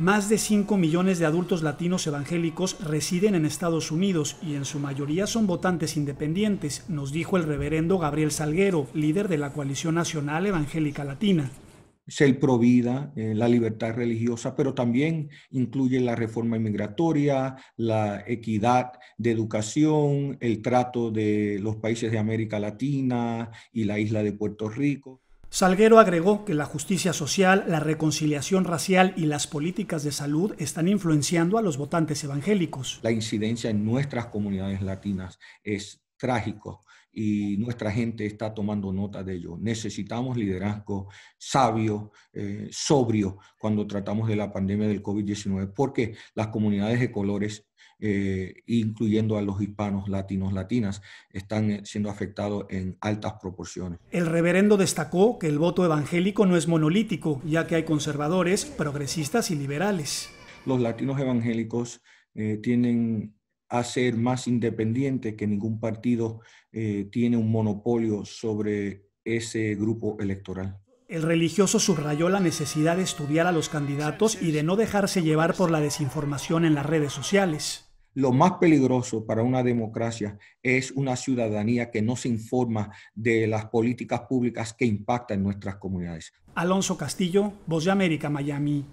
Más de 5 millones de adultos latinos evangélicos residen en Estados Unidos y en su mayoría son votantes independientes, nos dijo el reverendo Gabriel Salguero, líder de la Coalición Nacional Evangélica Latina. Se el provida, eh, la libertad religiosa, pero también incluye la reforma inmigratoria, la equidad de educación, el trato de los países de América Latina y la isla de Puerto Rico. Salguero agregó que la justicia social, la reconciliación racial y las políticas de salud están influenciando a los votantes evangélicos. La incidencia en nuestras comunidades latinas es trágico y nuestra gente está tomando nota de ello. Necesitamos liderazgo sabio, eh, sobrio, cuando tratamos de la pandemia del COVID-19, porque las comunidades de colores eh, incluyendo a los hispanos, latinos, latinas, están eh, siendo afectados en altas proporciones. El reverendo destacó que el voto evangélico no es monolítico, ya que hay conservadores, progresistas y liberales. Los latinos evangélicos eh, tienen a ser más independientes, que ningún partido tiene un monopolio sobre ese grupo electoral. El religioso subrayó la necesidad de estudiar a los candidatos y de no dejarse llevar por la desinformación en las redes sociales. Lo más peligroso para una democracia es una ciudadanía que no se informa de las políticas públicas que impactan nuestras comunidades. Alonso Castillo, Voz de América, Miami.